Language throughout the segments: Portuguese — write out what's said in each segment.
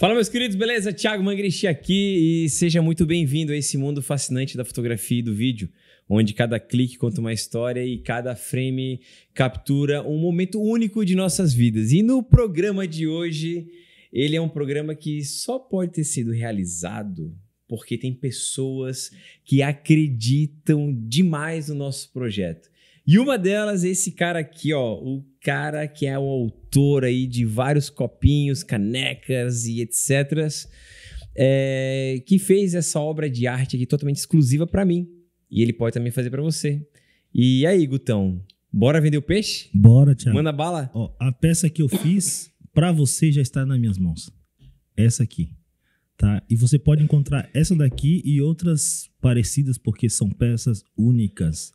Fala, meus queridos, beleza? Thiago Mangrichi aqui e seja muito bem-vindo a esse mundo fascinante da fotografia e do vídeo, onde cada clique conta uma história e cada frame captura um momento único de nossas vidas. E no programa de hoje, ele é um programa que só pode ter sido realizado porque tem pessoas que acreditam demais no nosso projeto. E uma delas é esse cara aqui, ó, o cara que é o autor aí de vários copinhos, canecas e etc. É, que fez essa obra de arte aqui totalmente exclusiva para mim. E ele pode também fazer para você. E aí, Gutão, bora vender o peixe? Bora, Thiago. Manda bala. Ó, a peça que eu fiz para você já está nas minhas mãos. Essa aqui tá? E você pode encontrar essa daqui e outras parecidas porque são peças únicas.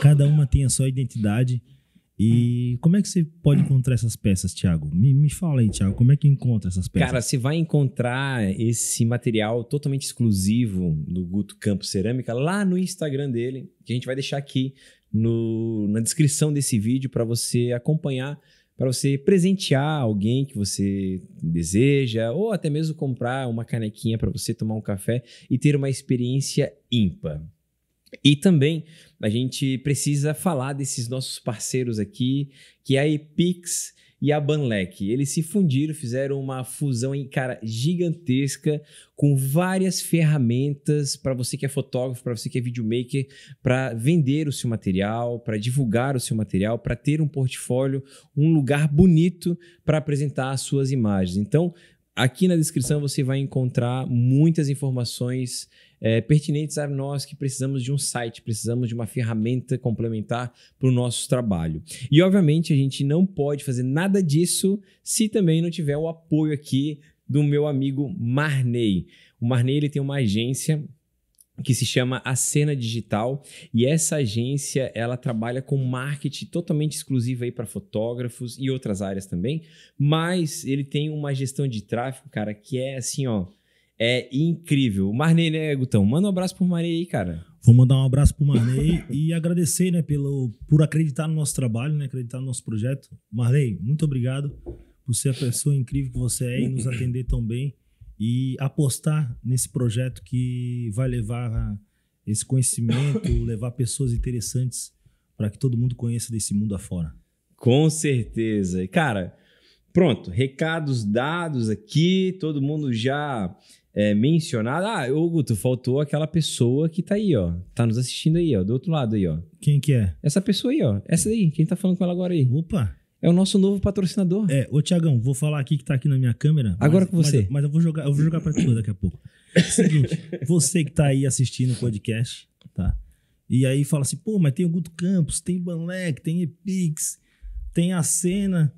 Cada uma tem a sua identidade. E como é que você pode encontrar essas peças, Thiago? Me, me fala aí, Thiago, como é que encontra essas peças? Cara, você vai encontrar esse material totalmente exclusivo do Guto Campo Cerâmica lá no Instagram dele, que a gente vai deixar aqui no, na descrição desse vídeo para você acompanhar, para você presentear alguém que você deseja, ou até mesmo comprar uma canequinha para você tomar um café e ter uma experiência ímpar. E também a gente precisa falar desses nossos parceiros aqui, que é a Epix e a Banlec. Eles se fundiram, fizeram uma fusão em cara gigantesca com várias ferramentas para você que é fotógrafo, para você que é videomaker, para vender o seu material, para divulgar o seu material, para ter um portfólio, um lugar bonito para apresentar as suas imagens. Então, aqui na descrição você vai encontrar muitas informações é, pertinentes a nós que precisamos de um site, precisamos de uma ferramenta complementar para o nosso trabalho. E, obviamente, a gente não pode fazer nada disso se também não tiver o apoio aqui do meu amigo Marney. O Marney ele tem uma agência que se chama A Cena Digital, e essa agência ela trabalha com marketing totalmente exclusivo aí para fotógrafos e outras áreas também, mas ele tem uma gestão de tráfego, cara, que é assim, ó, é incrível. Marney, né, Gutão? Manda um abraço pro Marney aí, cara. Vou mandar um abraço pro Marney e agradecer, né, pelo, por acreditar no nosso trabalho, né, acreditar no nosso projeto. Marney, muito obrigado por ser a pessoa incrível que você é e nos atender tão bem e apostar nesse projeto que vai levar esse conhecimento, levar pessoas interessantes para que todo mundo conheça desse mundo afora. Com certeza. Cara, Pronto, recados dados aqui, todo mundo já é, mencionado. Ah, ô Guto, faltou aquela pessoa que tá aí, ó. Tá nos assistindo aí, ó, do outro lado aí, ó. Quem que é? Essa pessoa aí, ó. Essa aí, quem tá falando com ela agora aí? Opa! É o nosso novo patrocinador. É, ô Tiagão, vou falar aqui que tá aqui na minha câmera. Agora mas, com você. Mas, mas, eu vou jogar, eu vou jogar pra tu daqui a pouco. Seguinte, você que tá aí assistindo o podcast, tá? E aí fala assim, pô, mas tem o Guto Campos, tem Banlec, tem Epix, tem a Cena.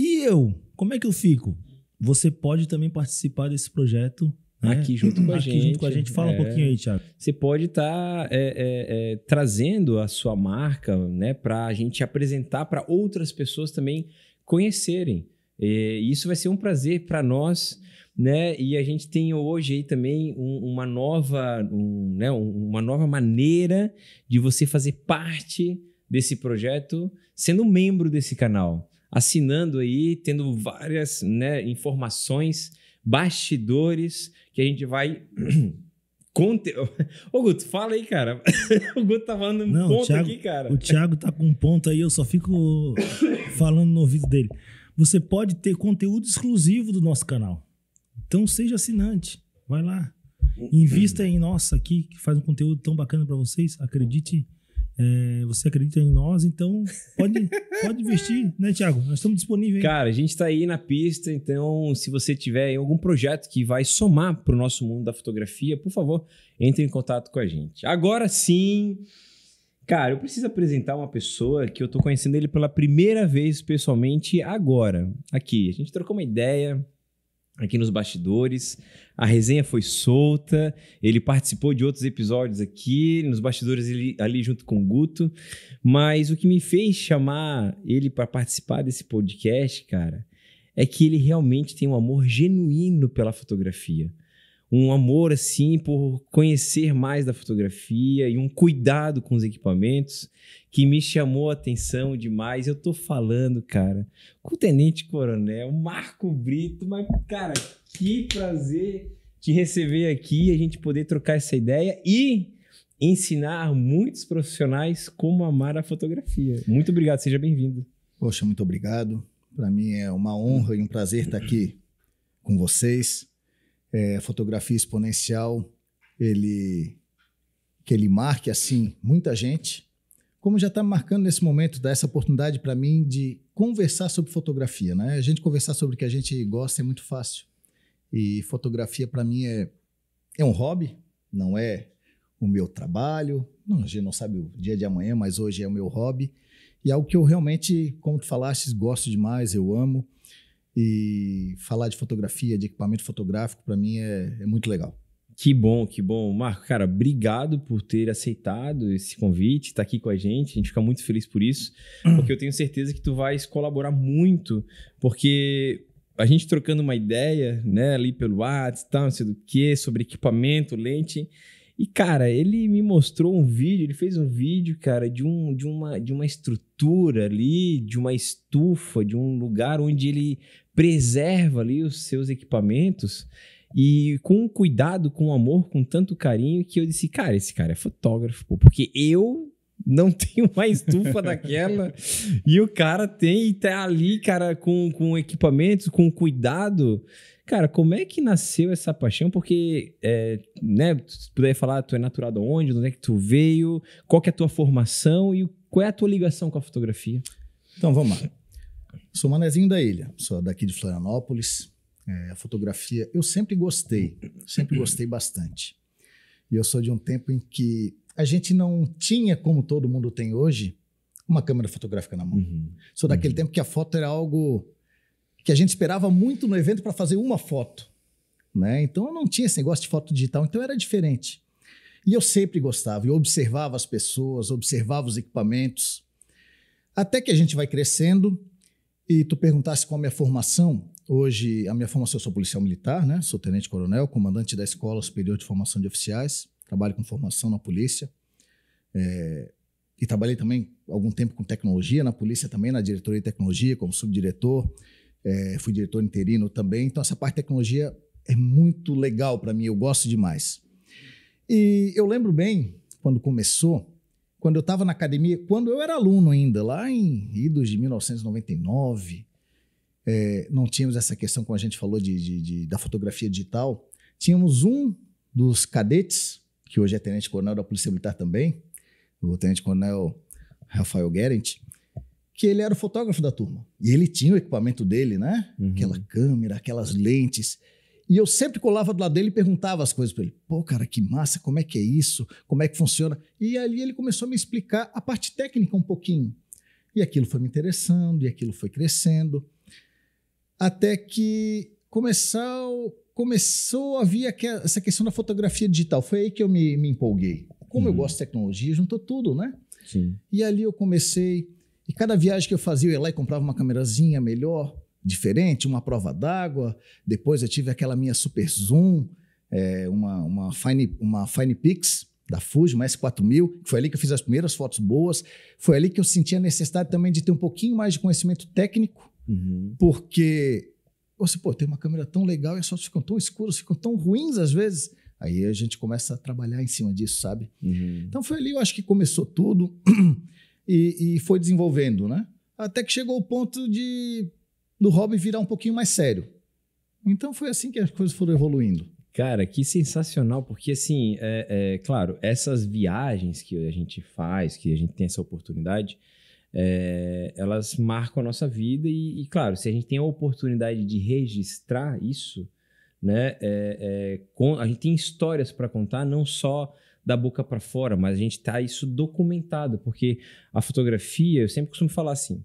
E eu? Como é que eu fico? Você pode também participar desse projeto né? aqui junto com a aqui gente. junto com a gente. Fala é. um pouquinho aí, Thiago. Você pode estar tá, é, é, é, trazendo a sua marca né, para a gente apresentar para outras pessoas também conhecerem. E isso vai ser um prazer para nós. Né? E a gente tem hoje aí também um, uma, nova, um, né, uma nova maneira de você fazer parte desse projeto sendo membro desse canal assinando aí, tendo várias né, informações, bastidores que a gente vai. Conte... Ô, Guto, fala aí, cara. o Guto tá falando um Não, ponto Thiago, aqui, cara. O Thiago tá com um ponto aí, eu só fico falando no ouvido dele. Você pode ter conteúdo exclusivo do nosso canal. Então seja assinante. Vai lá. Invista em nós aqui, que faz um conteúdo tão bacana para vocês. Acredite é, você acredita em nós, então pode, pode investir, né, Tiago? Nós estamos disponíveis. Cara, a gente está aí na pista, então se você tiver algum projeto que vai somar para o nosso mundo da fotografia, por favor, entre em contato com a gente. Agora sim, cara, eu preciso apresentar uma pessoa que eu estou conhecendo ele pela primeira vez pessoalmente agora, aqui. A gente trocou uma ideia, aqui nos bastidores. A resenha foi solta, ele participou de outros episódios aqui, nos bastidores ali junto com o Guto. Mas o que me fez chamar ele para participar desse podcast, cara, é que ele realmente tem um amor genuíno pela fotografia um amor assim por conhecer mais da fotografia e um cuidado com os equipamentos que me chamou a atenção demais. Eu tô falando, cara, com o Tenente Coronel Marco Brito, mas cara, que prazer te receber aqui, a gente poder trocar essa ideia e ensinar muitos profissionais como amar a fotografia. Muito obrigado, seja bem-vindo. Poxa, muito obrigado. Para mim é uma honra e um prazer estar aqui com vocês é, fotografia exponencial, ele que ele marque assim muita gente, como já está marcando nesse momento, dá essa oportunidade para mim de conversar sobre fotografia, né? A gente conversar sobre o que a gente gosta é muito fácil. E fotografia para mim é é um hobby, não é o meu trabalho. Não, a gente não sabe o dia de amanhã, mas hoje é o meu hobby. E é algo que eu realmente, como tu falaste, gosto demais, eu amo. E falar de fotografia, de equipamento fotográfico, para mim é, é muito legal. Que bom, que bom. Marco, cara, obrigado por ter aceitado esse convite, estar tá aqui com a gente. A gente fica muito feliz por isso, porque eu tenho certeza que tu vais colaborar muito, porque a gente trocando uma ideia, né, ali pelo WhatsApp, não sei do que, sobre equipamento, lente, e, cara, ele me mostrou um vídeo, ele fez um vídeo, cara, de, um, de, uma, de uma estrutura ali, de uma estufa, de um lugar onde ele preserva ali os seus equipamentos e com cuidado, com amor, com tanto carinho, que eu disse, cara, esse cara é fotógrafo, pô, porque eu não tenho uma estufa daquela e o cara tem e tá ali, cara, com, com equipamentos, com cuidado. Cara, como é que nasceu essa paixão? Porque, é, né, se puder falar, tu é natural onde, de onde é que tu veio, qual que é a tua formação e qual é a tua ligação com a fotografia? Então, vamos lá. Sou manezinho da ilha, sou daqui de Florianópolis. É, a fotografia, eu sempre gostei, sempre gostei bastante. E eu sou de um tempo em que a gente não tinha, como todo mundo tem hoje, uma câmera fotográfica na mão. Uhum, sou daquele uhum. tempo que a foto era algo que a gente esperava muito no evento para fazer uma foto. Né? Então eu não tinha esse negócio de foto digital, então era diferente. E eu sempre gostava, eu observava as pessoas, observava os equipamentos. Até que a gente vai crescendo e tu perguntasse qual a minha formação. Hoje, a minha formação, eu sou policial militar, né? Sou tenente-coronel, comandante da Escola Superior de Formação de Oficiais. Trabalho com formação na polícia. É... E trabalhei também algum tempo com tecnologia na polícia, também na diretoria de tecnologia, como subdiretor é, fui diretor interino também. Então, essa parte de tecnologia é muito legal para mim, eu gosto demais. E eu lembro bem, quando começou, quando eu estava na academia, quando eu era aluno ainda, lá em idos de 1999, é, não tínhamos essa questão, como a gente falou, de, de, de, da fotografia digital. Tínhamos um dos cadetes, que hoje é tenente-coronel da Polícia Militar também, o tenente-coronel Rafael Gerent, que ele era o fotógrafo da turma. E ele tinha o equipamento dele, né? Uhum. Aquela câmera, aquelas lentes. E eu sempre colava do lado dele e perguntava as coisas para ele. Pô, cara, que massa, como é que é isso? Como é que funciona? E ali ele começou a me explicar a parte técnica um pouquinho. E aquilo foi me interessando, e aquilo foi crescendo. Até que começou, começou a vir essa questão da fotografia digital. Foi aí que eu me, me empolguei. Como uhum. eu gosto de tecnologia, juntou tudo, né? Sim. E ali eu comecei e cada viagem que eu fazia, eu ia lá e comprava uma câmerazinha melhor, diferente, uma prova d'água. Depois eu tive aquela minha super zoom, é, uma, uma, Fine, uma Fine Pix da Fuji, uma S4000, foi ali que eu fiz as primeiras fotos boas. Foi ali que eu senti a necessidade também de ter um pouquinho mais de conhecimento técnico, uhum. porque você, pô, tem uma câmera tão legal e as fotos ficam tão escuras, ficam tão ruins às vezes. Aí a gente começa a trabalhar em cima disso, sabe? Uhum. Então foi ali, eu acho que começou tudo. e, e foi desenvolvendo, né? Até que chegou o ponto de do hobby virar um pouquinho mais sério. Então foi assim que as coisas foram evoluindo. Cara, que sensacional, porque assim, é, é, claro, essas viagens que a gente faz, que a gente tem essa oportunidade, é, elas marcam a nossa vida e, e, claro, se a gente tem a oportunidade de registrar isso, né, é, é, a gente tem histórias para contar, não só da boca para fora, mas a gente tá isso documentado, porque a fotografia, eu sempre costumo falar assim,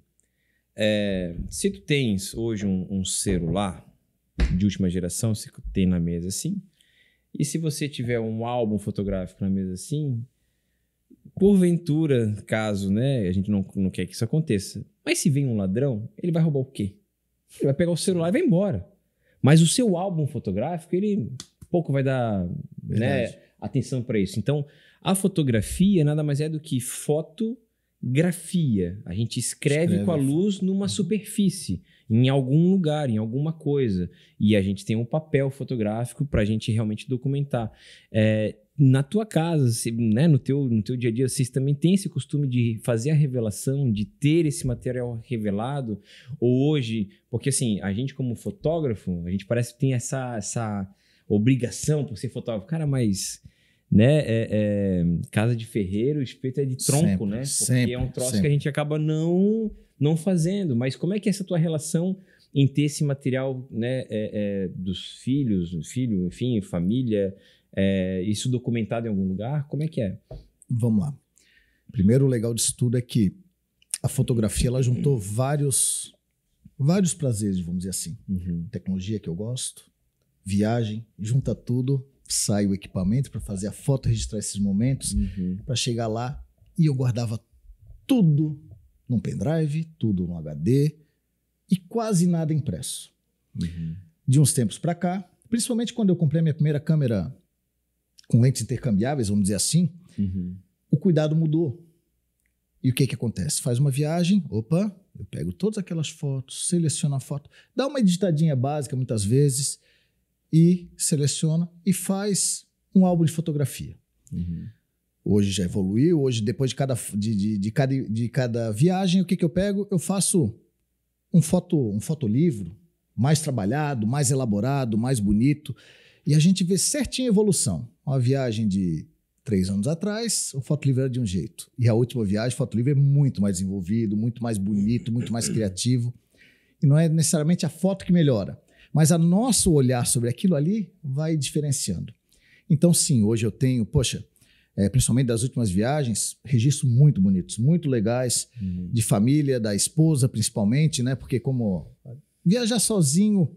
é, se tu tens hoje um, um celular de última geração, se tu tem na mesa assim, e se você tiver um álbum fotográfico na mesa assim, porventura, caso, né, a gente não, não quer que isso aconteça, mas se vem um ladrão, ele vai roubar o quê? Ele vai pegar o celular e vai embora. Mas o seu álbum fotográfico, ele pouco vai dar, né, Verdade. né? atenção para isso. Então, a fotografia nada mais é do que fotografia. A gente escreve, escreve com a luz numa uhum. superfície, em algum lugar, em alguma coisa. E a gente tem um papel fotográfico para a gente realmente documentar. É, na tua casa, né, no, teu, no teu dia a dia, vocês também têm esse costume de fazer a revelação, de ter esse material revelado? Ou hoje, porque assim, a gente como fotógrafo, a gente parece que tem essa, essa obrigação por ser fotógrafo. Cara, mas né? É, é, casa de ferreiro, espeto é de tronco, sempre, né? Porque sempre, é um troço sempre. que a gente acaba não, não fazendo. Mas como é que é essa tua relação em ter esse material, né? É, é dos filhos, filho, enfim, família, é, isso documentado em algum lugar? Como é que é? Vamos lá. Primeiro, o legal disso tudo é que a fotografia ela juntou vários vários prazeres, vamos dizer assim. Uhum. Tecnologia que eu gosto, viagem, junta tudo sai o equipamento para fazer a foto, registrar esses momentos, uhum. para chegar lá e eu guardava tudo num pendrive, tudo no HD e quase nada impresso. Uhum. De uns tempos para cá, principalmente quando eu comprei a minha primeira câmera com lentes intercambiáveis, vamos dizer assim, uhum. o cuidado mudou. E o que que acontece? Faz uma viagem, opa, eu pego todas aquelas fotos, seleciono a foto, dá uma editadinha básica muitas vezes, e seleciona e faz um álbum de fotografia. Uhum. Hoje já evoluiu, hoje depois de cada, de, de, de, cada, de cada viagem, o que, que eu pego? Eu faço um, foto, um fotolivro mais trabalhado, mais elaborado, mais bonito. E a gente vê certinha evolução. Uma viagem de três anos atrás, o fotolivro era de um jeito. E a última viagem, o fotolivro é muito mais desenvolvido, muito mais bonito, muito mais criativo. E não é necessariamente a foto que melhora, mas o nosso olhar sobre aquilo ali vai diferenciando. Então, sim, hoje eu tenho, poxa, é, principalmente das últimas viagens, registros muito bonitos, muito legais, uhum. de família, da esposa, principalmente, né? Porque como viajar sozinho,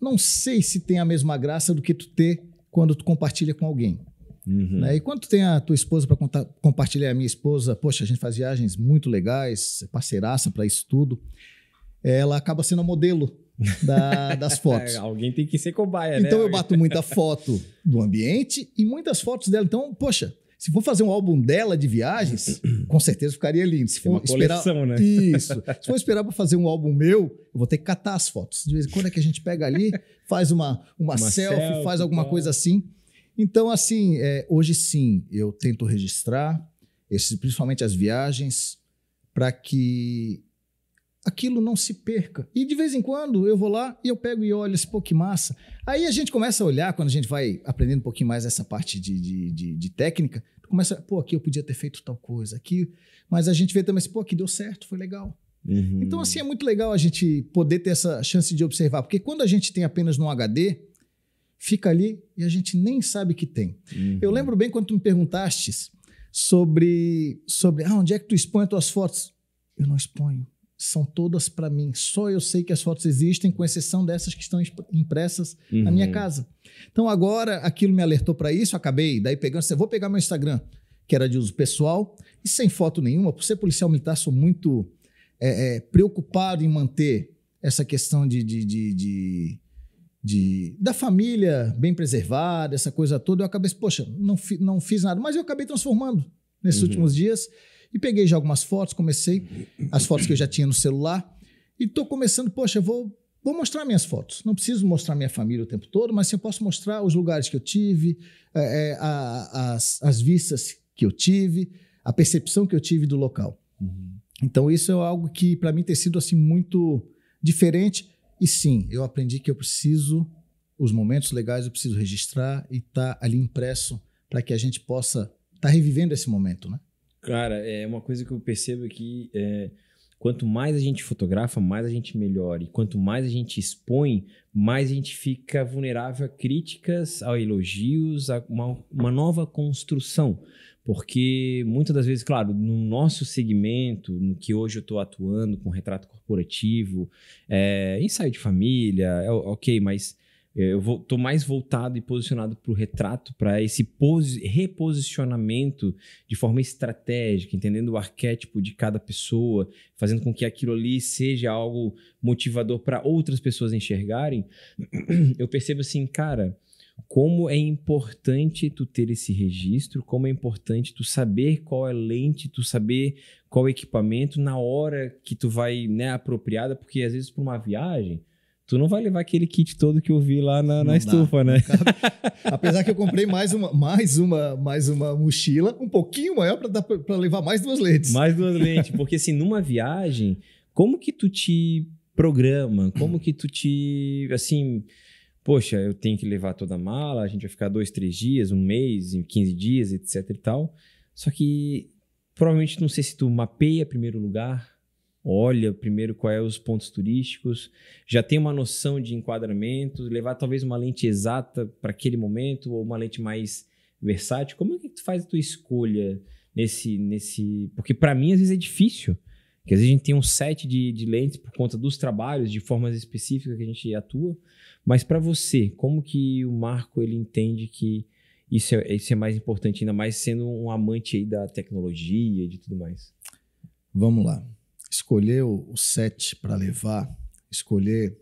não sei se tem a mesma graça do que tu ter quando tu compartilha com alguém. Uhum. Né? E quando tu tem a tua esposa para compartilhar, a minha esposa, poxa, a gente faz viagens muito legais, parceiraça para isso tudo, ela acaba sendo modelo da, das fotos. É, alguém tem que ser cobaia, então né? Então eu bato muita foto do ambiente e muitas fotos dela. Então, poxa, se for fazer um álbum dela de viagens, com certeza ficaria lindo. Se for uma esperar... coleção, né? Isso. Se for esperar para fazer um álbum meu, eu vou ter que catar as fotos. De vez em quando é que a gente pega ali, faz uma, uma, uma selfie, selfie, faz alguma tá. coisa assim. Então, assim, é, hoje sim, eu tento registrar, esse, principalmente as viagens, para que aquilo não se perca. E de vez em quando eu vou lá e eu pego e olho esse pouco que massa. Aí a gente começa a olhar, quando a gente vai aprendendo um pouquinho mais essa parte de, de, de, de técnica, começa, pô, aqui eu podia ter feito tal coisa, aqui. Mas a gente vê também assim, pô, aqui deu certo, foi legal. Uhum. Então, assim, é muito legal a gente poder ter essa chance de observar, porque quando a gente tem apenas no HD, fica ali e a gente nem sabe que tem. Uhum. Eu lembro bem quando tu me perguntaste sobre, sobre ah, onde é que tu expõe as tuas fotos. Eu não exponho são todas para mim. Só eu sei que as fotos existem, com exceção dessas que estão impressas uhum. na minha uhum. casa. Então agora aquilo me alertou para isso, acabei daí pegando, assim, vou pegar meu Instagram, que era de uso pessoal, e sem foto nenhuma, por ser policial militar, sou muito é, é, preocupado em manter essa questão de, de, de, de de, da família bem preservada, essa coisa toda. Eu acabei, poxa, não, fi, não fiz nada, mas eu acabei transformando nesses uhum. últimos dias e peguei já algumas fotos, comecei as fotos que eu já tinha no celular. E estou começando, poxa, vou, vou mostrar minhas fotos. Não preciso mostrar minha família o tempo todo, mas sim eu posso mostrar os lugares que eu tive, é, é a, as, as vistas que eu tive, a percepção que eu tive do local. Uhum. Então, isso é algo que para mim tem sido assim muito diferente. E sim, eu aprendi que eu preciso, os momentos legais eu preciso registrar e tá ali impresso para que a gente possa estar tá revivendo esse momento, né? Cara, é uma coisa que eu percebo que é, quanto mais a gente fotografa, mais a gente melhora. E quanto mais a gente expõe, mais a gente fica vulnerável a críticas, a elogios, a uma, uma nova construção. Porque muitas das vezes, claro, no nosso segmento, no que hoje eu estou atuando com retrato corporativo, é, ensaio de família, é, ok, mas é, eu vou, tô mais voltado e posicionado para o retrato, para esse posi, reposicionamento de forma estratégica, entendendo o arquétipo de cada pessoa, fazendo com que aquilo ali seja algo motivador para outras pessoas enxergarem. Eu percebo assim, cara, como é importante tu ter esse registro, como é importante tu saber qual é lente, tu saber qual é equipamento na hora que tu vai, né, apropriada, porque às vezes para uma viagem tu não vai levar aquele kit todo que eu vi lá na, na estufa, dá, né? Apesar que eu comprei mais uma, mais uma, mais uma mochila, um pouquinho maior para levar mais duas lentes. Mais duas lentes, porque assim, numa viagem, como que tu te programa? Como que tu te, assim, poxa, eu tenho que levar toda a mala, a gente vai ficar dois, três dias, um mês, 15 dias, etc e tal. Só que provavelmente não sei se tu mapeia primeiro lugar, olha primeiro qual é os pontos turísticos, já tem uma noção de enquadramento, levar talvez uma lente exata para aquele momento ou uma lente mais versátil. Como é que tu faz a tua escolha nesse nesse, porque para mim às vezes é difícil, porque às vezes a gente tem um set de, de lentes por conta dos trabalhos, de formas específicas que a gente atua, mas para você, como que o Marco ele entende que isso é, isso é mais importante, ainda mais sendo um amante aí da tecnologia e de tudo mais? Vamos lá escolher o set para levar, escolher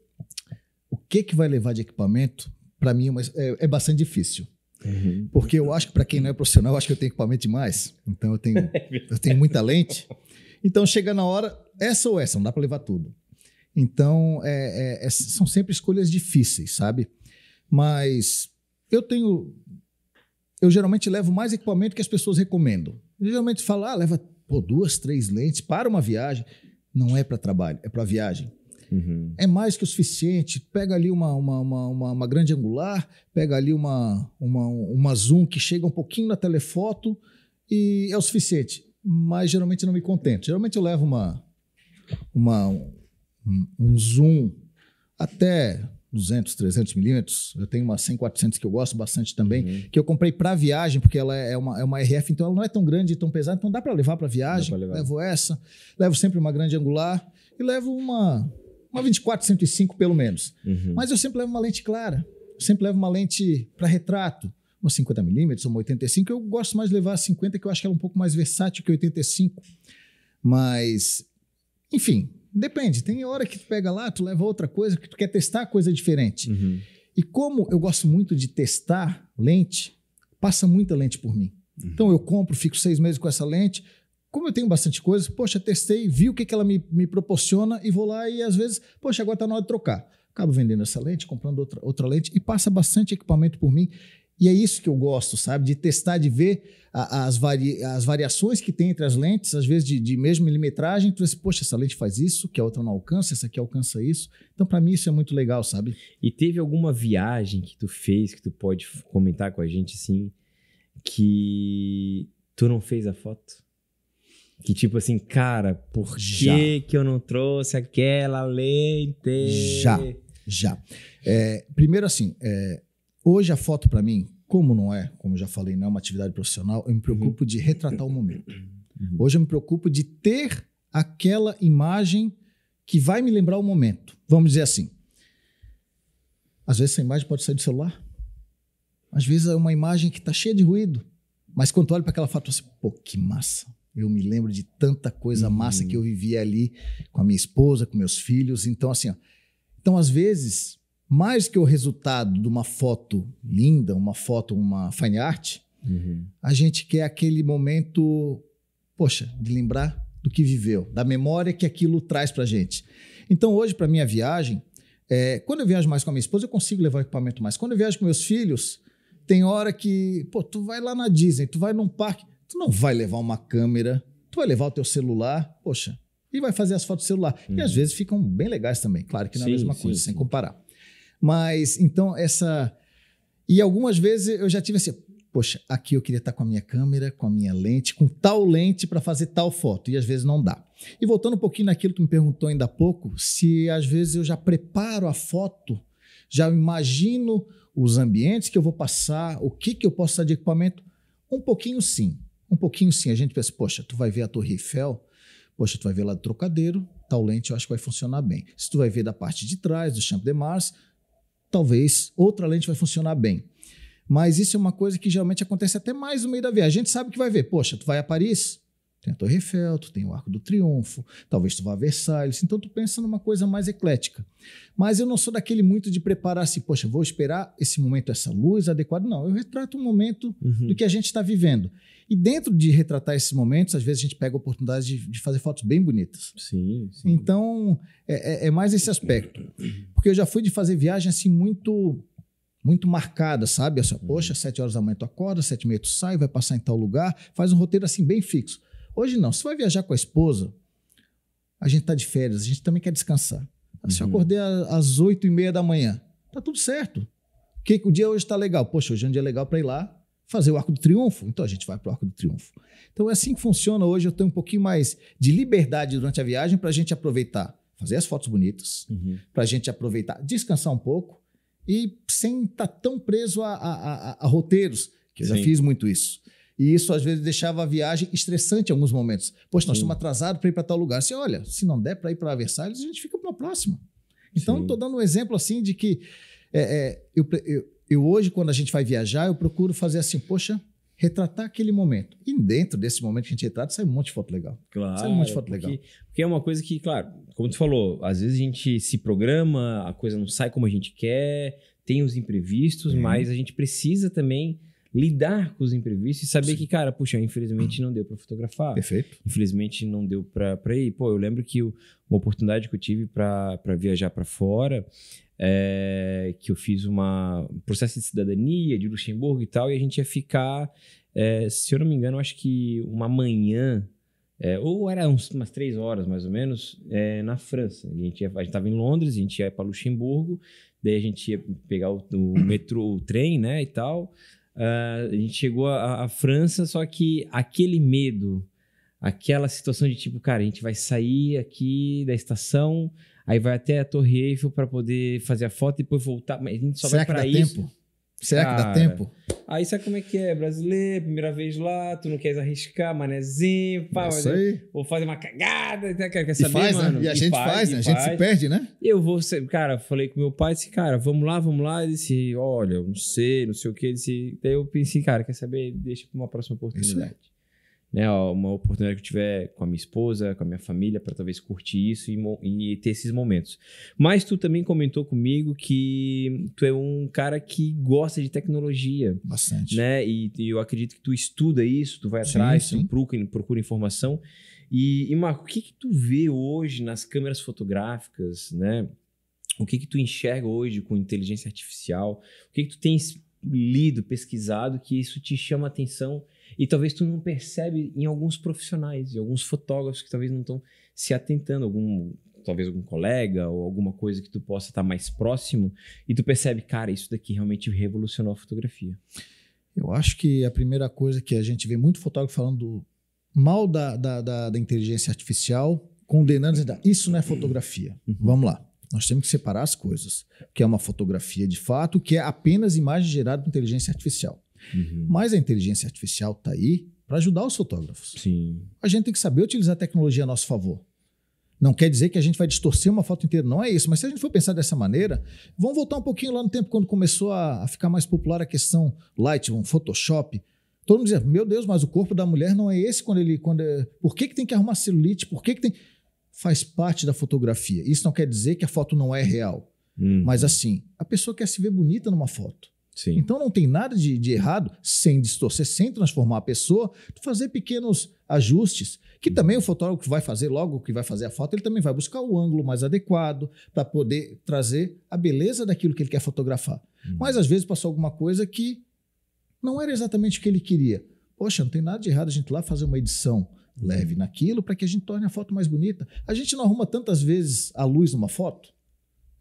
o que, que vai levar de equipamento, para mim é, é, é, bastante difícil. Uhum. Porque eu acho que para quem não é profissional, eu acho que eu tenho equipamento demais. Então eu tenho, é eu tenho muita lente. Então chega na hora, essa ou essa, não dá para levar tudo. Então é, é, são sempre escolhas difíceis, sabe? Mas eu tenho. Eu geralmente levo mais equipamento que as pessoas recomendam. Eu geralmente falo, ah, leva Pô, duas, três lentes para uma viagem não é para trabalho, é para viagem. Uhum. É mais que o suficiente. Pega ali uma, uma, uma, uma, uma grande angular, pega ali uma, uma, uma zoom que chega um pouquinho na telefoto e é o suficiente. Mas geralmente não me contento. Geralmente eu levo uma, uma, um, um zoom até 200, 300 milímetros. Eu tenho uma 100, 400 que eu gosto bastante também, uhum. que eu comprei para viagem, porque ela é uma, é uma RF, então ela não é tão grande e tão pesada, então dá para levar para viagem. Levar. Levo essa, levo sempre uma grande angular e levo uma, uma 24, 105 pelo menos. Uhum. Mas eu sempre levo uma lente clara, eu sempre levo uma lente para retrato, uma 50 milímetros, uma 85. Eu gosto mais de levar a 50, que eu acho que ela é um pouco mais versátil que 85. Mas, enfim, Depende, tem hora que tu pega lá, tu leva outra coisa, que tu quer testar coisa diferente. Uhum. E como eu gosto muito de testar lente, passa muita lente por mim. Uhum. Então eu compro, fico seis meses com essa lente. Como eu tenho bastante coisa, poxa, testei, vi o que, que ela me, me proporciona e vou lá e às vezes, poxa, agora está na hora de trocar. Acabo vendendo essa lente, comprando outra, outra lente e passa bastante equipamento por mim. E é isso que eu gosto, sabe? De testar, de ver as, vari, as variações que tem entre as lentes, às vezes de, de mesma milimetragem, tu diz, poxa, essa lente faz isso, que a outra não alcança, essa aqui alcança isso. Então, para mim, isso é muito legal, sabe? E teve alguma viagem que tu fez, que tu pode comentar com a gente, assim, que tu não fez a foto? Que tipo assim, cara, por que que eu não trouxe aquela lente? Já, já. É, primeiro assim, é, Hoje a foto para mim, como não é, como já falei, não é uma atividade profissional, eu me preocupo uhum. de retratar o momento. Uhum. Hoje eu me preocupo de ter aquela imagem que vai me lembrar o momento. Vamos dizer assim. Às vezes essa imagem pode sair do celular. Às vezes é uma imagem que está cheia de ruído. Mas quando olho para aquela foto, assim, pô, que massa. Eu me lembro de tanta coisa uhum. massa que eu vivia ali com a minha esposa, com meus filhos. Então, assim, ó. Então, às vezes, mais que o resultado de uma foto linda, uma foto, uma fine art, uhum. a gente quer aquele momento, poxa, de lembrar do que viveu, da memória que aquilo traz para gente. Então, hoje, para minha viagem, é, quando eu viajo mais com a minha esposa, eu consigo levar o equipamento mais. Quando eu viajo com meus filhos, tem hora que, pô, tu vai lá na Disney, tu vai num parque, tu não vai levar uma câmera, tu vai levar o teu celular, poxa, e vai fazer as fotos do celular. Uhum. E às uhum. vezes ficam bem legais também. Claro que não é a sim, mesma coisa, sim, sem comparar. Mas então essa. E algumas vezes eu já tive assim, poxa, aqui eu queria estar com a minha câmera, com a minha lente, com tal lente para fazer tal foto, e às vezes não dá. E voltando um pouquinho naquilo que me perguntou ainda há pouco, se às vezes eu já preparo a foto, já imagino os ambientes que eu vou passar, o que, que eu posso usar de equipamento, um pouquinho sim, um pouquinho sim. A gente pensa, poxa, tu vai ver a Torre Eiffel, poxa, tu vai ver lá do Trocadeiro, tal lente eu acho que vai funcionar bem. Se tu vai ver da parte de trás, do Champ de Mars, talvez outra lente vai funcionar bem. Mas isso é uma coisa que geralmente acontece até mais no meio da viagem. A gente sabe que vai ver, poxa, tu vai a Paris, tem a Torre Eiffel, tu tem o Arco do Triunfo, talvez tu vá a Versalhes, então tu pensa numa coisa mais eclética. Mas eu não sou daquele muito de preparar assim, poxa, vou esperar esse momento, essa luz adequada. Não, eu retrato um momento uhum. do que a gente está vivendo. E dentro de retratar esses momentos, às vezes a gente pega a de, de fazer fotos bem bonitas. Sim, sim. Então, é, é, é mais esse aspecto. Porque eu já fui de fazer viagem assim muito muito marcada, sabe? Assim, Poxa, sete horas da manhã tu acorda, sete e meia tu sai, vai passar em tal lugar, faz um roteiro assim bem fixo. Hoje não. Você vai viajar com a esposa, a gente está de férias, a gente também quer descansar. Assim, uhum. eu acordei às oito e meia da manhã. Tá tudo certo. Que, o dia hoje está legal. Poxa, hoje é um dia legal para ir lá fazer o Arco do Triunfo. Então a gente vai para o Arco do Triunfo. Então é assim que funciona hoje. Eu tenho um pouquinho mais de liberdade durante a viagem para a gente aproveitar, fazer as fotos bonitas, uhum. para a gente aproveitar, descansar um pouco e sem estar tá tão preso a, a, a, a roteiros, que eu Sim. já fiz muito isso. E isso, às vezes, deixava a viagem estressante em alguns momentos. Poxa, nós Sim. estamos atrasados para ir para tal lugar. Assim, olha, se não der para ir para Versalhes, a gente fica para a próxima. Então, estou dando um exemplo assim de que é, é, eu, eu, eu hoje, quando a gente vai viajar, eu procuro fazer assim, poxa, retratar aquele momento. E dentro desse momento que a gente retrata, sai um monte de foto legal. Claro. Sai um monte de foto porque, legal. Porque é uma coisa que, claro, como tu falou, às vezes a gente se programa, a coisa não sai como a gente quer, tem os imprevistos, é. mas a gente precisa também lidar com os imprevistos e saber Sim. que, cara, puxa, infelizmente não deu para fotografar. Perfeito. Infelizmente não deu para ir. Pô, eu lembro que o uma oportunidade que eu tive para viajar para fora, é, que eu fiz uma, um processo de cidadania de Luxemburgo e tal, e a gente ia ficar, é, se eu não me engano, acho que uma manhã é, ou era uns, umas três horas mais ou menos, é, na França. A gente estava em Londres, a gente ia para Luxemburgo, daí a gente ia pegar o, o metrô, o trem, né, e tal. Uh, a gente chegou à, França, só que aquele medo, aquela situação de tipo, cara, a gente vai sair aqui da estação, aí vai até a Torre Eiffel para poder fazer a foto e depois voltar, mas a gente só Será vai para isso. Tempo? Será Cara, que dá tempo? Aí sabe como é que é? Brasileiro, primeira vez lá, tu não queres arriscar, manezinho, pá, é isso aí. vou fazer uma cagada, né? quer, quer saber, e faz, né? mano? Né? E a gente faz, faz né? A gente faz. se perde, né? eu vou, cara, falei com meu pai, disse, cara, vamos lá, vamos lá. Ele disse, olha, eu não sei, não sei o quê. Ele disse, daí eu pensei, cara, quer saber? Deixa pra uma próxima oportunidade né, ó, uma oportunidade que eu tiver com a minha esposa, com a minha família, para talvez curtir isso e, e, ter esses momentos. Mas tu também comentou comigo que tu é um cara que gosta de tecnologia. Bastante. Né? E, e eu acredito que tu estuda isso, tu vai atrás, sim, sim. tu procura, procura informação. E, e Marco, o que, que tu vê hoje nas câmeras fotográficas, né? O que que tu enxerga hoje com inteligência artificial? O que que tu tens lido, pesquisado que isso te chama a atenção? atenção? E talvez tu não percebe em alguns profissionais, em alguns fotógrafos que talvez não estão se atentando, algum, talvez algum colega ou alguma coisa que tu possa estar tá mais próximo, e tu percebe, cara, isso daqui realmente revolucionou a fotografia. Eu acho que a primeira coisa que a gente vê muito fotógrafo falando mal da, da, da, da inteligência artificial, condenando, dizendo, ah, isso não é fotografia. Uhum. uhum. Vamos lá. Nós temos que separar as coisas. O que é uma fotografia de fato, o que é apenas imagem gerada por inteligência artificial. Uhum. Mas a inteligência artificial está aí para ajudar os fotógrafos. Sim. A gente tem que saber utilizar a tecnologia a nosso favor. Não quer dizer que a gente vai distorcer uma foto inteira, não é isso. Mas se a gente for pensar dessa maneira, vamos voltar um pouquinho lá no tempo quando começou a, a ficar mais popular a questão Lightroom, Photoshop. Todo mundo dizia, meu Deus, mas o corpo da mulher não é esse quando ele. Quando é... Por que, que tem que arrumar celulite? Por que, que tem. Faz parte da fotografia. Isso não quer dizer que a foto não é real. Uhum. Mas assim, a pessoa quer se ver bonita numa foto. Sim. Então não tem nada de, de, errado sem distorcer, sem transformar a pessoa, fazer pequenos ajustes, que uhum. também o fotógrafo vai fazer logo que vai fazer a foto, ele também vai buscar o ângulo mais adequado para poder trazer a beleza daquilo que ele quer fotografar. Uhum. Mas às vezes passou alguma coisa que não era exatamente o que ele queria. Poxa, não tem nada de errado a gente lá fazer uma edição uhum. leve naquilo para que a gente torne a foto mais bonita. A gente não arruma tantas vezes a luz numa foto.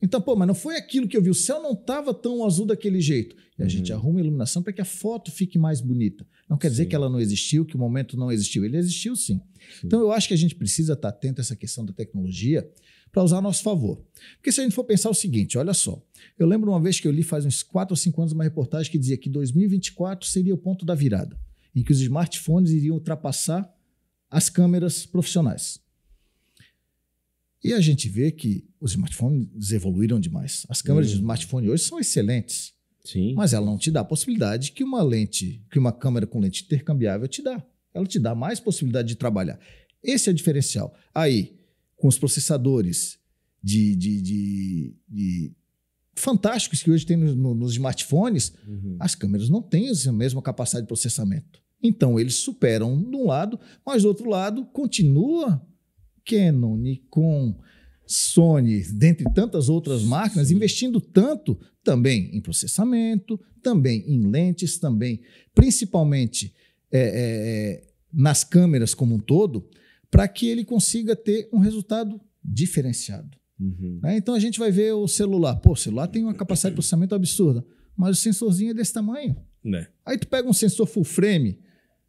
Então, pô, mas não foi aquilo que eu vi. O céu não estava tão azul daquele jeito. E a uhum. gente arruma a iluminação para que a foto fique mais bonita. Não quer sim. dizer que ela não existiu, que o momento não existiu. Ele existiu sim. sim. Então, eu acho que a gente precisa estar tá atento a essa questão da tecnologia para usar a nosso favor. Porque se a gente for pensar o seguinte, olha só. Eu lembro uma vez que eu li faz uns 4 ou 5 anos uma reportagem que dizia que 2024 seria o ponto da virada, em que os smartphones iriam ultrapassar as câmeras profissionais. E a gente vê que os smartphones evoluíram demais. As câmeras hum. de uhum. smartphone hoje são excelentes. Sim. Mas ela não te dá a possibilidade que uma lente, que uma câmera com lente intercambiável te dá. Ela te dá mais possibilidade de trabalhar. Esse é o diferencial. Aí, com os processadores de, de, de, de fantásticos que hoje tem no, no, nos smartphones, uhum. as câmeras não têm a mesma capacidade de processamento. Então, eles superam de um lado, mas do outro lado, continua Canon, Nikon, Sony, dentre tantas outras marcas, Sim. investindo tanto também em processamento, também em lentes, também, principalmente é, é, é, nas câmeras como um todo, para que ele consiga ter um resultado diferenciado. Uhum. Né? Então a gente vai ver o celular. Pô, o celular tem uma capacidade de processamento absurda, mas o sensorzinho é desse tamanho. Né? Aí tu pega um sensor full frame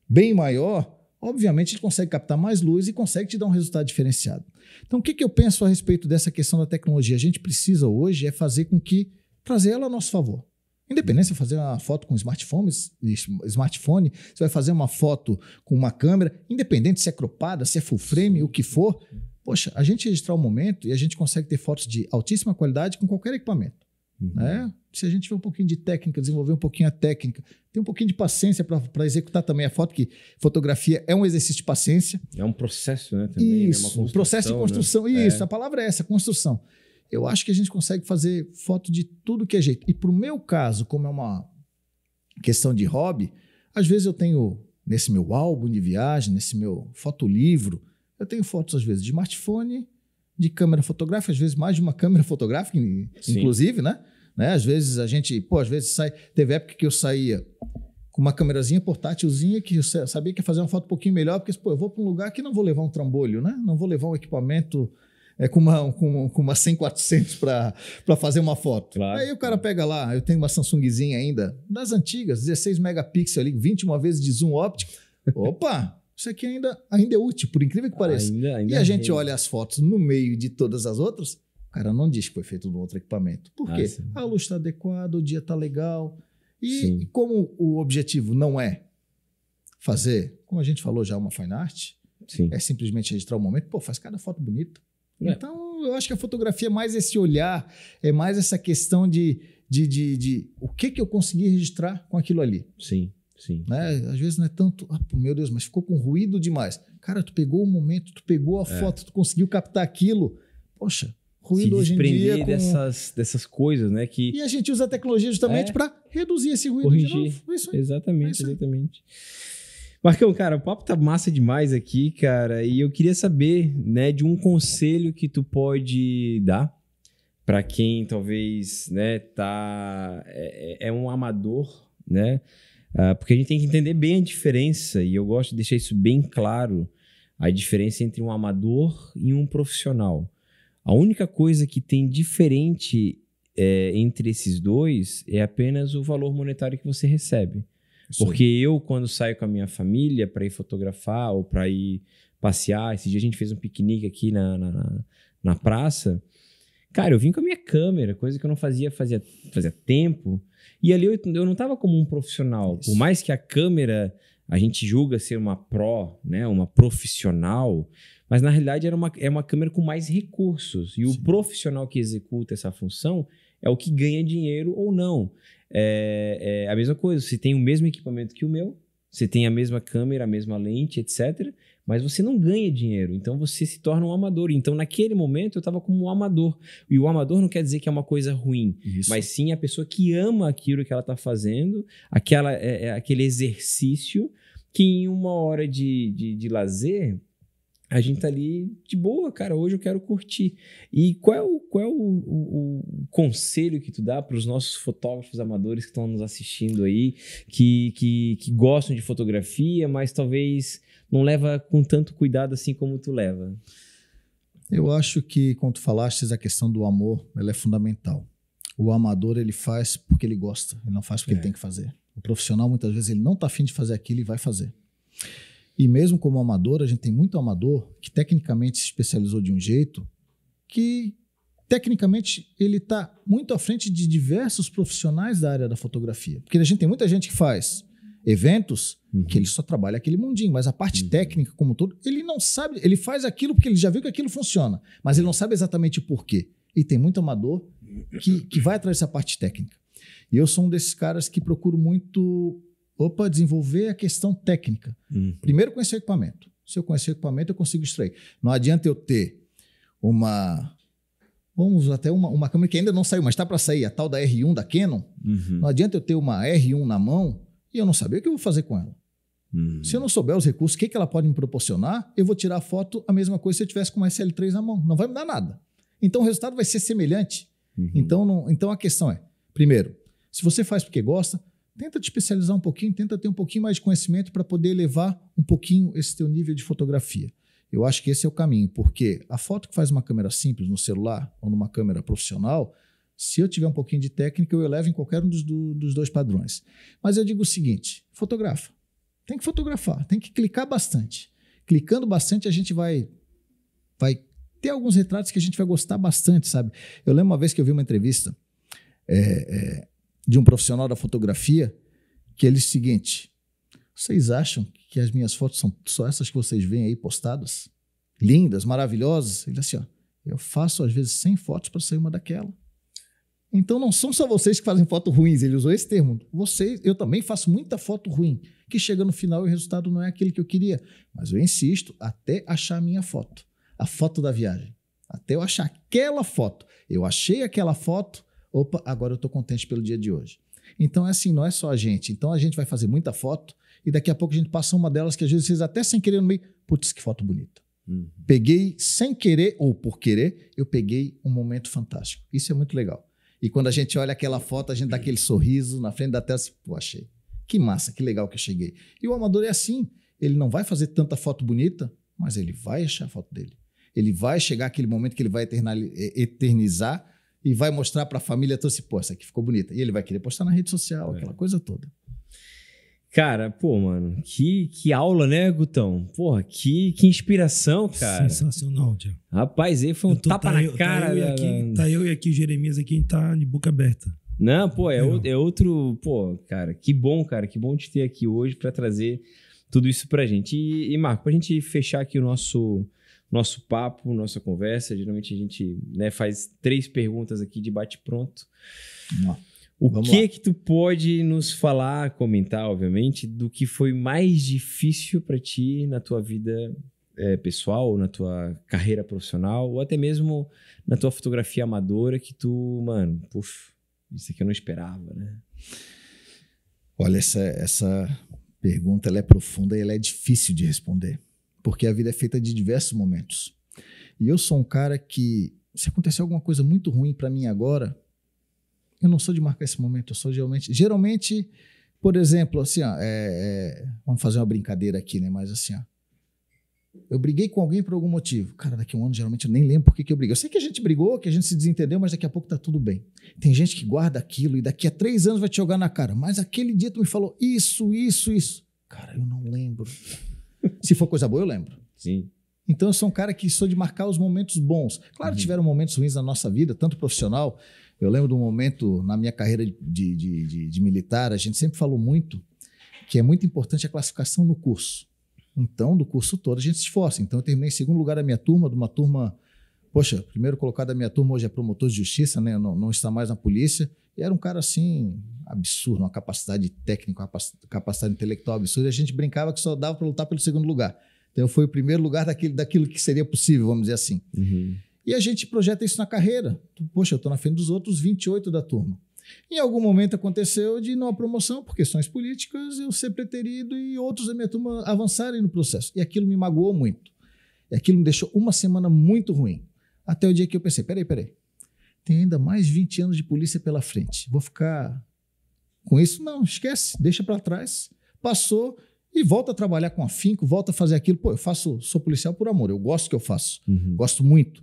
bem maior, obviamente ele consegue captar mais luz e consegue te dar um resultado diferenciado. Então, o que, que eu penso a respeito dessa questão da tecnologia? A gente precisa hoje é fazer com que trazer ela a nosso favor. Independente se fazer uma foto com smartphone, smartphone, você vai fazer uma foto com uma câmera, independente se é cropada, se é full frame, o que for. Poxa, a gente registrar o momento e a gente consegue ter fotos de altíssima qualidade com qualquer equipamento. Uhum. Né? Se a gente tiver um pouquinho de técnica, desenvolver um pouquinho a técnica, ter um pouquinho de paciência para executar também a foto, que fotografia é um exercício de paciência. É um processo, né? Também, né, isso, né? processo de construção. Né? É. Isso, é. a palavra é essa, construção. Eu acho que a gente consegue fazer foto de tudo que é jeito. E para o meu caso, como é uma questão de hobby, às vezes eu tenho nesse meu álbum de viagem, nesse meu fotolivro, eu tenho fotos às vezes de smartphone, de câmera fotográfica, às vezes mais de uma câmera fotográfica, inclusive, né? né? Às vezes a gente, pô, às vezes sai. Teve época que eu saía com uma câmerazinha portátilzinha que eu sabia que ia fazer uma foto um pouquinho melhor, porque, pô, eu vou para um lugar que não vou levar um trambolho, né? Não vou levar um equipamento é, com, uma, com, com uma 100, 400 para fazer uma foto. Claro. Aí o cara pega lá, eu tenho uma Samsungzinha ainda, das antigas, 16 megapixels ali, 21 vezes de zoom óptico. Opa! isso aqui ainda, ainda é útil, por incrível que pareça. Ainda, ainda e a é gente é. olha as fotos no meio de todas as outras, o cara não diz que foi feito no outro equipamento. Por ah, quê? Ah, a luz está adequada, o dia está legal. E sim. como o objetivo não é fazer, como a gente falou já, uma fine art, sim. é simplesmente registrar o momento, pô, faz cada foto bonita. É. Então, eu acho que a fotografia é mais esse olhar, é mais essa questão de, de, de, de, o que, que eu consegui registrar com aquilo ali. Sim. Sim. Né? Às vezes não é tanto, ah, meu Deus, mas ficou com ruído demais. Cara, tu pegou o momento, tu pegou a é. foto, tu conseguiu captar aquilo. Poxa, ruído hoje em dia. É com... dessas, dessas coisas, né? Que... E a gente usa a tecnologia justamente é. para reduzir esse ruído. Corrigir. É exatamente, é exatamente. Marcão, cara, o papo tá massa demais aqui, cara, e eu queria saber, né, de um conselho que tu pode dar para quem talvez, né, tá é, é um amador, né, ah, porque a gente tem que entender bem a diferença, e eu gosto de deixar isso bem claro, a diferença entre um amador e um profissional. A única coisa que tem diferente é, entre esses dois é apenas o valor monetário que você recebe. porque eu, quando saio com a minha família para ir fotografar ou para ir passear, esse dia a gente fez um piquenique aqui na, na, na praça, Cara, eu vim com a minha câmera, coisa que eu não fazia fazia, fazia tempo. E ali eu, eu não estava como um profissional. Isso. Por mais que a câmera a gente julga ser uma pró, né, uma profissional, mas na realidade era uma, é uma câmera com mais recursos. E Sim. o profissional que executa essa função é o que ganha dinheiro ou não. É, é a mesma coisa, se tem o mesmo equipamento que o meu, você tem a mesma câmera, a mesma lente, etc mas você não ganha dinheiro, então você se torna um amador. Então, naquele momento, eu estava como um amador. E o amador não quer dizer que é uma coisa ruim, Isso. mas sim a pessoa que ama aquilo que ela está fazendo, aquela, é, é, aquele exercício que em uma hora de, de, de lazer a gente tá ali de boa, cara. Hoje eu quero curtir. E qual é o, qual é o, o, o conselho que tu dá para os nossos fotógrafos amadores que estão nos assistindo aí, que, que, que gostam de fotografia, mas talvez não leva com tanto cuidado assim como tu leva? Eu acho que quando tu falaste a questão do amor, ela é fundamental. O amador ele faz porque ele gosta, ele não faz porque é. ele tem que fazer. O profissional muitas vezes ele não está afim de fazer aquilo e vai fazer. E mesmo como amador, a gente tem muito amador que tecnicamente se especializou de um jeito que tecnicamente ele está muito à frente de diversos profissionais da área da fotografia. Porque a gente tem muita gente que faz eventos Uhum. Que ele uhum. só trabalha aquele mundinho, mas a parte uhum. técnica, como todo, ele não sabe, ele faz aquilo porque ele já viu que aquilo funciona, mas ele não sabe exatamente o porquê. E tem muito amador que, que vai atrás dessa parte técnica. E eu sou um desses caras que procuro muito opa, desenvolver a questão técnica. Uhum. Primeiro, conhecer o equipamento. Se eu conhecer o equipamento, eu consigo extrair. Não adianta eu ter uma. Vamos até uma, uma câmera que ainda não saiu, mas está para sair, a tal da R1 da Canon. Uhum. Não adianta eu ter uma R1 na mão e eu não saber o que eu vou fazer com ela. Uhum. Se eu não souber os recursos, o que, que ela pode me proporcionar, eu vou tirar a foto a mesma coisa se eu tivesse com uma SL3 na mão. Não vai me dar nada. Então o resultado vai ser semelhante. Uhum. Então, não, então a questão é: primeiro, se você faz porque gosta, tenta te especializar um pouquinho, tenta ter um pouquinho mais de conhecimento para poder elevar um pouquinho esse teu nível de fotografia. Eu acho que esse é o caminho, porque a foto que faz uma câmera simples no celular ou numa câmera profissional, se eu tiver um pouquinho de técnica, eu elevo em qualquer um dos, do, dos dois padrões. Mas eu digo o seguinte: fotografa. Tem que fotografar, tem que clicar bastante. Clicando bastante, a gente vai, vai ter alguns retratos que a gente vai gostar bastante, sabe? Eu lembro uma vez que eu vi uma entrevista é, é, de um profissional da fotografia que ele disse o seguinte: vocês acham que as minhas fotos são só essas que vocês veem aí postadas? Lindas, maravilhosas? Ele disse assim, ó, eu faço às vezes 100 fotos para sair uma daquela. Então não são só vocês que fazem foto ruins, ele usou esse termo. Vocês, eu também faço muita foto ruim, que chega no final e o resultado não é aquele que eu queria. Mas eu insisto até achar a minha foto, a foto da viagem. Até eu achar aquela foto. Eu achei aquela foto, opa, agora eu estou contente pelo dia de hoje. Então é assim, não é só a gente. Então a gente vai fazer muita foto e daqui a pouco a gente passa uma delas que às vezes vocês até sem querer no meio, putz, que foto bonita. Uhum. Peguei sem querer ou por querer, eu peguei um momento fantástico. Isso é muito legal. E quando a gente olha aquela foto, a gente dá aquele sorriso na frente da tela, assim, pô, achei. Que massa, que legal que eu cheguei. E o amador é assim. Ele não vai fazer tanta foto bonita, mas ele vai achar a foto dele. Ele vai chegar aquele momento que ele vai eternizar e vai mostrar para a família toda assim, pô, essa aqui ficou bonita. E ele vai querer postar na rede social, é. aquela coisa toda. Cara, pô, mano, que, que aula, né, Gutão? Porra, que, que inspiração, cara. Sensacional, tio. Rapaz, aí foi um tô, tá tapa tá na eu, tá cara. Tá eu, aqui, tá eu e aqui o Jeremias aqui, a gente tá de boca aberta. Não, pô, é, o, é outro. Pô, cara, que bom, cara, que bom te ter aqui hoje para trazer tudo isso pra gente. E, e Marco, pra gente fechar aqui o nosso, nosso papo, nossa conversa, geralmente a gente né, faz três perguntas aqui de bate-pronto. lá. O que que tu pode nos falar, comentar, obviamente, do que foi mais difícil para ti na tua vida é, pessoal, na tua carreira profissional, ou até mesmo na tua fotografia amadora que tu, mano, puf, isso aqui eu não esperava, né? Olha, essa, essa pergunta ela é profunda e ela é difícil de responder, porque a vida é feita de diversos momentos. E eu sou um cara que, se acontecer alguma coisa muito ruim para mim agora, eu não sou de marcar esse momento, eu sou geralmente. Geralmente, por exemplo, assim, ó, é, é, vamos fazer uma brincadeira aqui, né? Mas assim, ó, eu briguei com alguém por algum motivo. Cara, daqui a um ano geralmente eu nem lembro por que, que eu briguei. Eu sei que a gente brigou, que a gente se desentendeu, mas daqui a pouco tá tudo bem. Tem gente que guarda aquilo e daqui a três anos vai te jogar na cara. Mas aquele dia tu me falou isso, isso, isso. Cara, eu não lembro. se for coisa boa, eu lembro. Sim. Então eu sou um cara que sou de marcar os momentos bons. Claro, uhum. tiveram momentos ruins na nossa vida, tanto profissional eu lembro de um momento na minha carreira de, de, de, de militar, a gente sempre falou muito que é muito importante a classificação no curso. Então, do curso todo, a gente se esforça. Então, eu terminei em segundo lugar da minha turma, de uma turma. Poxa, primeiro colocado da minha turma hoje é promotor de justiça, né? não, não está mais na polícia. E era um cara assim, absurdo, uma capacidade técnica, uma capacidade intelectual absurda. E a gente brincava que só dava para lutar pelo segundo lugar. Então, eu fui o primeiro lugar daquilo, daquilo que seria possível, vamos dizer assim. Uhum. E a gente projeta isso na carreira. Poxa, eu estou na frente dos outros 28 da turma. Em algum momento aconteceu de não promoção, por questões políticas, eu ser preterido e outros da minha turma avançarem no processo. E aquilo me magoou muito. E aquilo me deixou uma semana muito ruim. Até o dia que eu pensei: peraí, peraí. Tem ainda mais 20 anos de polícia pela frente. Vou ficar com isso? Não, esquece, deixa para trás. Passou e volta a trabalhar com afinco, volta a fazer aquilo. Pô, eu faço, sou policial por amor, eu gosto que eu faço, uhum. gosto muito.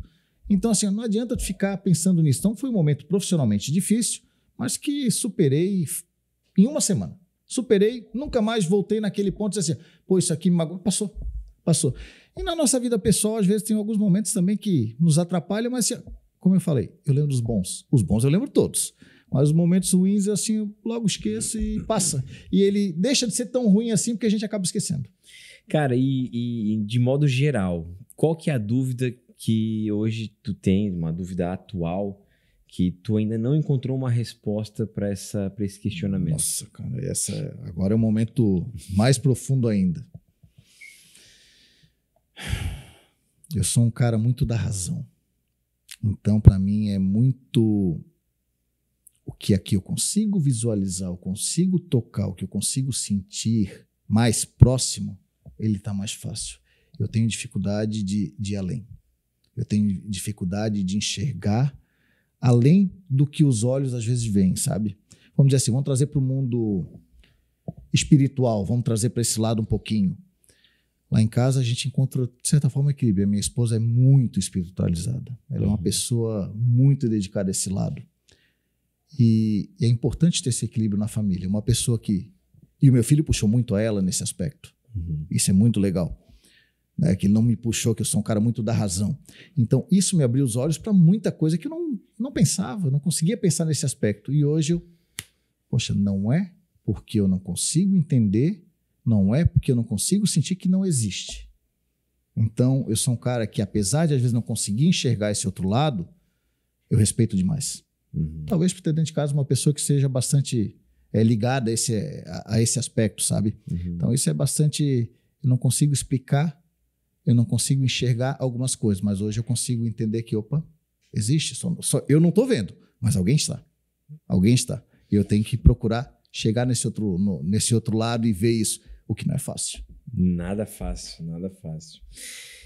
Então, assim, não adianta ficar pensando nisso. Então, foi um momento profissionalmente difícil, mas que superei em uma semana. Superei, nunca mais voltei naquele ponto e disse assim, pô, isso aqui me magoou. Passou, passou. E na nossa vida pessoal, às vezes, tem alguns momentos também que nos atrapalham, mas, assim, como eu falei, eu lembro dos bons. Os bons eu lembro todos. Mas os momentos ruins, assim, logo esqueço e passa. E ele deixa de ser tão ruim assim porque a gente acaba esquecendo. Cara, e, e de modo geral, qual que é a dúvida que hoje tu tem, uma dúvida atual, que tu ainda não encontrou uma resposta para essa para esse questionamento. Nossa, cara, essa é, agora é o um momento mais profundo ainda. Eu sou um cara muito da razão. Então, para mim é muito o que aqui eu consigo visualizar, eu consigo tocar, o que eu consigo sentir mais próximo, ele está mais fácil. Eu tenho dificuldade de, de ir além eu tenho dificuldade de enxergar além do que os olhos às vezes veem, sabe? Vamos dizer assim, vamos trazer para o mundo espiritual, vamos trazer para esse lado um pouquinho. Lá em casa a gente encontra, de certa forma, equilíbrio. A minha esposa é muito espiritualizada. Ela uhum. é uma uhum. pessoa muito dedicada a esse lado. E, e é importante ter esse equilíbrio na família. Uma pessoa que. E o meu filho puxou muito a ela nesse aspecto. Uhum. Isso é muito legal né, que não me puxou, que eu sou um cara muito da razão. Então, isso me abriu os olhos para muita coisa que eu não, não pensava, não conseguia pensar nesse aspecto. E hoje eu, poxa, não é porque eu não consigo entender, não é porque eu não consigo sentir que não existe. Então, eu sou um cara que, apesar de às vezes não conseguir enxergar esse outro lado, eu respeito demais. Uhum. Talvez por ter dentro de casa uma pessoa que seja bastante é, ligada a esse, a, a esse aspecto, sabe? Uhum. Então, isso é bastante. Eu não consigo explicar eu não consigo enxergar algumas coisas, mas hoje eu consigo entender que, opa, existe. Só, só, eu não estou vendo, mas alguém está. Alguém está. E eu tenho que procurar chegar nesse outro, no, nesse outro lado e ver isso, o que não é fácil. Nada fácil, nada fácil.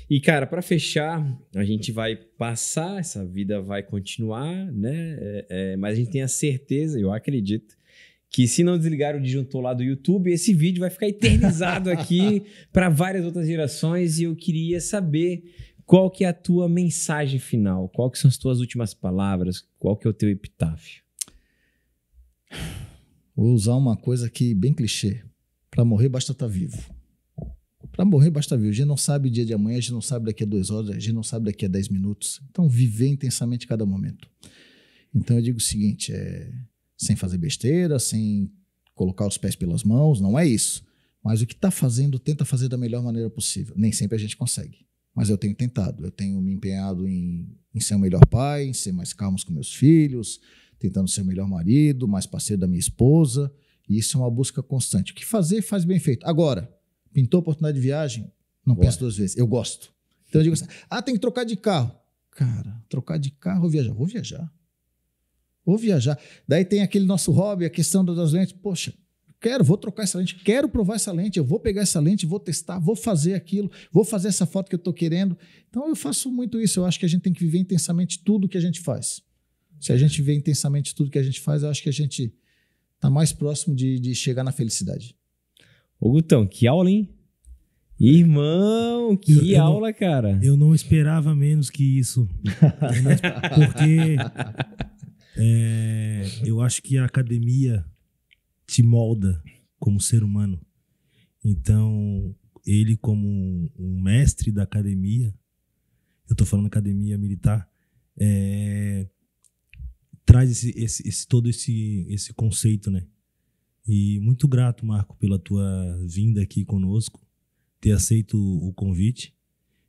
E, cara, para fechar, a gente vai passar, essa vida vai continuar, né? É, é, mas a gente tem a certeza, eu acredito, que se não desligar o disjuntor lá do YouTube, esse vídeo vai ficar eternizado aqui para várias outras gerações e eu queria saber qual que é a tua mensagem final, qual que são as tuas últimas palavras, qual que é o teu epitáfio. Vou usar uma coisa que bem clichê. Para morrer basta estar tá vivo. Para morrer basta vivo. A gente não sabe o dia de amanhã, a gente não sabe daqui a duas horas, a gente não sabe daqui a dez minutos. Então, viver intensamente cada momento. Então, eu digo o seguinte: é, sem fazer besteira, sem colocar os pés pelas mãos, não é isso. Mas o que está fazendo, tenta fazer da melhor maneira possível. Nem sempre a gente consegue. Mas eu tenho tentado, eu tenho me empenhado em, em ser o melhor pai, em ser mais calmo com meus filhos, tentando ser o melhor marido, mais parceiro da minha esposa. E isso é uma busca constante. O que fazer, faz bem feito. Agora, pintou oportunidade de viagem? Não Bora. penso duas vezes. Eu gosto. Então eu digo assim: ah, tem que trocar de carro. Cara, trocar de carro ou viajar? Vou viajar. Vou viajar. Daí tem aquele nosso hobby, a questão das lentes. Poxa, quero, vou trocar essa lente, quero provar essa lente, eu vou pegar essa lente, vou testar, vou fazer aquilo, vou fazer essa foto que eu estou querendo. Então eu faço muito isso. Eu acho que a gente tem que viver intensamente tudo que a gente faz. Se a gente vê intensamente tudo que a gente faz, eu acho que a gente está mais próximo de, de chegar na felicidade. Ô, Gutão, que aula, hein? Irmão, que eu, eu aula, não, cara. Eu não esperava menos que isso. Porque é, eu acho que a academia te molda como ser humano. Então, ele como um mestre da academia, eu estou falando academia militar, é, traz esse, esse, esse, todo esse, esse conceito, né? E muito grato, Marco, pela tua vinda aqui conosco, ter aceito o convite.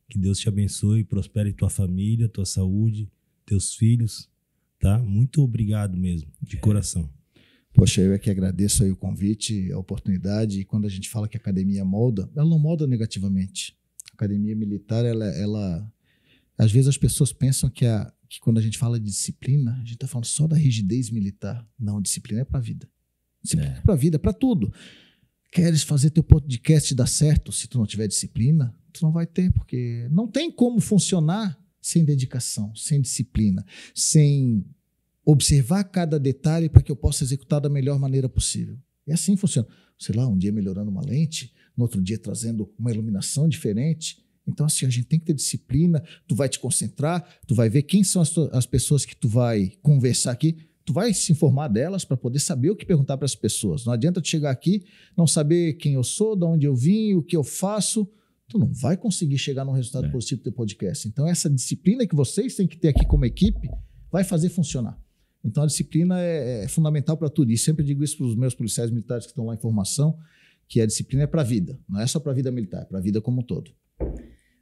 Que Deus te abençoe, prospere tua família, tua saúde, teus filhos, tá? Muito obrigado mesmo, de é. coração. Poxa, eu é que agradeço aí o convite, a oportunidade. E quando a gente fala que a academia molda, ela não molda negativamente. A academia militar, ela, ela às vezes as pessoas pensam que, a, que quando a gente fala de disciplina, a gente está falando só da rigidez militar. Não, disciplina é para a vida. Disciplina é, é para a vida, é para tudo. Queres fazer teu podcast dar certo? Se tu não tiver disciplina, tu não vai ter, porque não tem como funcionar sem dedicação, sem disciplina, sem observar cada detalhe para que eu possa executar da melhor maneira possível. E assim funciona. Sei lá, um dia melhorando uma lente, no outro dia trazendo uma iluminação diferente. Então, assim, a gente tem que ter disciplina, tu vai te concentrar, tu vai ver quem são as, as pessoas que tu vai conversar aqui, tu vai se informar delas para poder saber o que perguntar para as pessoas. Não adianta tu chegar aqui, não saber quem eu sou, de onde eu vim, o que eu faço, tu não vai conseguir chegar num resultado é. positivo do teu podcast. Então, essa disciplina que vocês têm que ter aqui como equipe vai fazer funcionar. Então, a disciplina é, é fundamental para tudo. E sempre digo isso para os meus policiais militares que estão lá em formação, que a disciplina é para a vida. Não é só para a vida militar, é para a vida como um todo.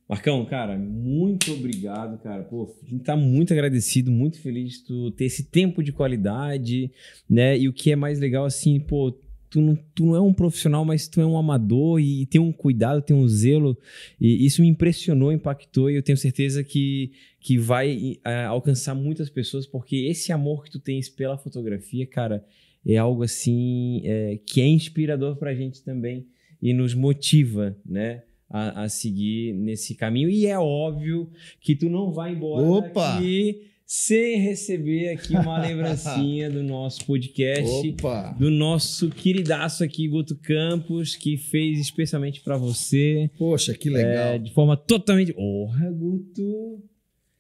Marcão, cara, muito obrigado, cara. Pô, a gente tá muito agradecido, muito feliz de tu ter esse tempo de qualidade, né? E o que é mais legal, assim, pô, tu não, tu não é um profissional, mas tu é um amador e tem um cuidado, tem um zelo. E isso me impressionou, impactou e eu tenho certeza que, que vai é, alcançar muitas pessoas, porque esse amor que tu tens pela fotografia, cara, é algo assim é, que é inspirador pra gente também e nos motiva, né? A, a, seguir nesse caminho. E é óbvio que tu não vai embora Opa! daqui sem receber aqui uma lembrancinha do nosso podcast, Opa. do nosso queridaço aqui, Guto Campos, que fez especialmente para você. Poxa, que é, legal. É, de forma totalmente. Porra, Guto!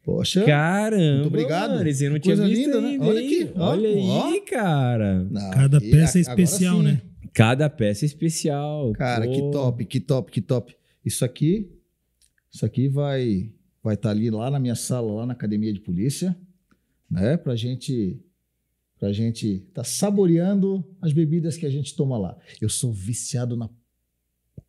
Poxa. Caramba. Muito obrigado. Mano, não tinha visto linda, né? ainda, né? Olha aqui. Olha ó, aí, ó. cara. Não, Cada peça é especial, né? Cada peça é especial. Cara, pô. que top, que top, que top. Isso aqui, isso aqui vai vai estar tá ali lá na minha sala, lá na academia de polícia, né? Para gente, para gente estar tá saboreando as bebidas que a gente toma lá. Eu sou viciado na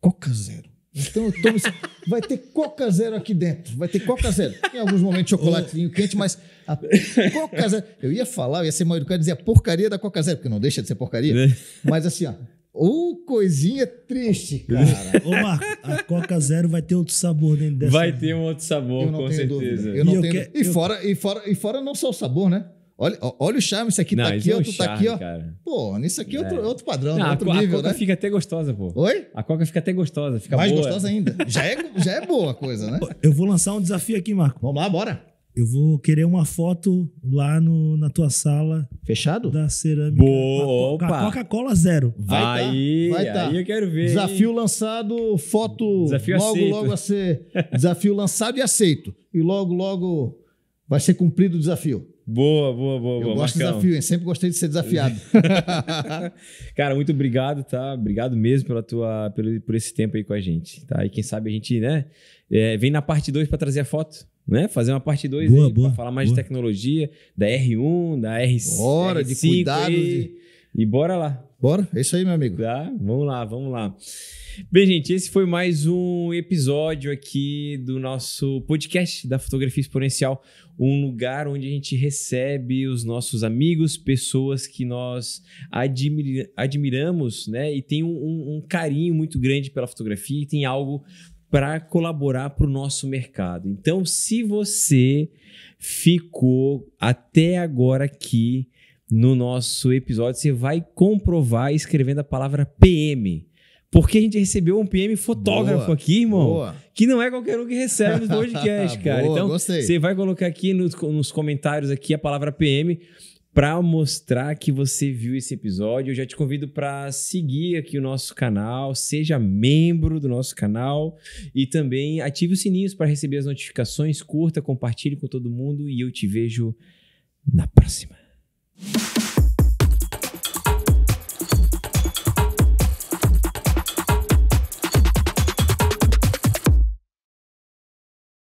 Coca Zero. Então eu tomo, vai ter Coca Zero aqui dentro, vai ter Coca Zero. Em alguns momentos chocolatinho quente, mas a Coca Zero. Eu ia falar, eu ia ser mal educado e dizer a porcaria da Coca Zero, porque não deixa de ser porcaria. É. Mas assim, ó, Ô, coisinha triste, cara. Ô, Marco, a Coca Zero vai ter outro sabor dentro dessa. Vai ter um outro sabor, com certeza. Eu não e tenho. e, fora, e, fora, e fora não só o sabor, né? Olha, olha o charme, isso aqui tá não, é tá aqui, é outro charme, tá aqui, ó. Cara. Pô, isso aqui é outro, é. outro padrão, não, né? outro a, nível, a coca né? fica até gostosa, pô. Oi? A coca fica até gostosa, fica Mais boa. gostosa ainda. já é, já é boa a coisa, né? Eu vou lançar um desafio aqui, Marco. Vamos lá, bora. Eu vou querer uma foto lá no, na tua sala. Fechado? Da cerâmica. Boa, opa! Coca-Cola zero. Vai aí, tá, tá. vai tá. aí eu quero ver. Desafio hein? lançado, foto Desafio logo, aceito. logo a ser. Desafio lançado e aceito. E logo, logo vai ser cumprido o desafio. Boa, boa, boa. Eu boa, gosto de desafio, hein? Sempre gostei de ser desafiado. Cara, muito obrigado, tá? Obrigado mesmo pela tua, pelo, por esse tempo aí com a gente, tá? E quem sabe a gente, né? É, vem na parte 2 para trazer a foto né? Fazer uma parte 2 para aí, falar mais boa. de tecnologia, da R1, da R5. Hora de cuidado. E, de... e bora lá. Bora, é isso aí, meu amigo. Tá, vamos lá, vamos lá. Bem, gente, esse foi mais um episódio aqui do nosso podcast da Fotografia Exponencial, um lugar onde a gente recebe os nossos amigos, pessoas que nós admir admiramos, né? E tem um, um, um carinho muito grande pela fotografia e tem algo para colaborar para o nosso mercado. Então, se você ficou até agora aqui no nosso episódio, você vai comprovar escrevendo a palavra PM. Porque a gente recebeu um PM fotógrafo boa, aqui, irmão. Boa. Que não é qualquer um que recebe no podcast, cara. boa, então, gostei. você vai colocar aqui nos, nos comentários aqui a palavra PM para mostrar que você viu esse episódio, eu já te convido para seguir aqui o nosso canal, seja membro do nosso canal e também ative os sininhos para receber as notificações, curta, compartilhe com todo mundo e eu te vejo na próxima.